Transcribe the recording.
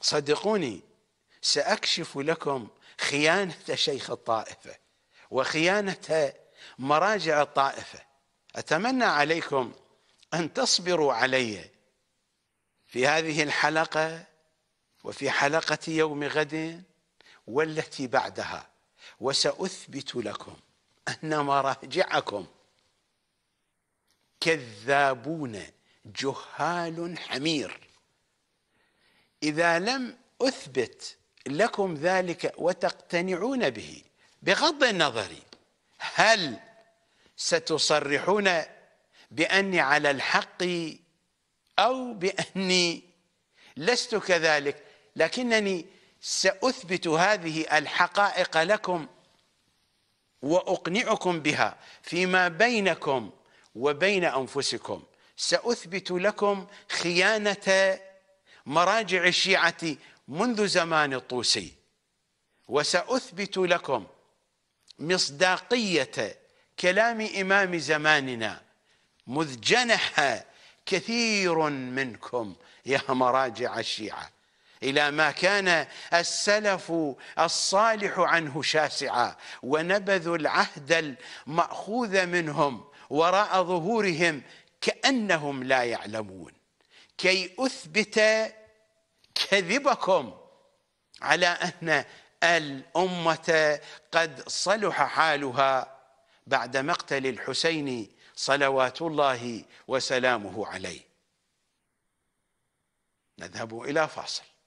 صدقوني ساكشف لكم خيانه شيخ الطائفه وخيانه مراجع الطائفه اتمنى عليكم ان تصبروا علي في هذه الحلقه وفي حلقه يوم غد والتي بعدها وساثبت لكم ان مراجعكم كذابون جهال حمير إذا لم أثبت لكم ذلك وتقتنعون به بغض النظر هل ستصرحون بأني على الحق أو بأني لست كذلك لكنني سأثبت هذه الحقائق لكم وأقنعكم بها فيما بينكم وبين أنفسكم سأثبت لكم خيانة مراجع الشيعة منذ زمان الطوسي وسأثبت لكم مصداقية كلام إمام زماننا مذ جنح كثير منكم يا مراجع الشيعة إلى ما كان السلف الصالح عنه شاسعا ونبذوا العهد المأخوذ منهم وراء ظهورهم كأنهم لا يعلمون كي اثبت كذبكم على ان الامه قد صلح حالها بعد مقتل الحسين صلوات الله وسلامه عليه نذهب الى فاصل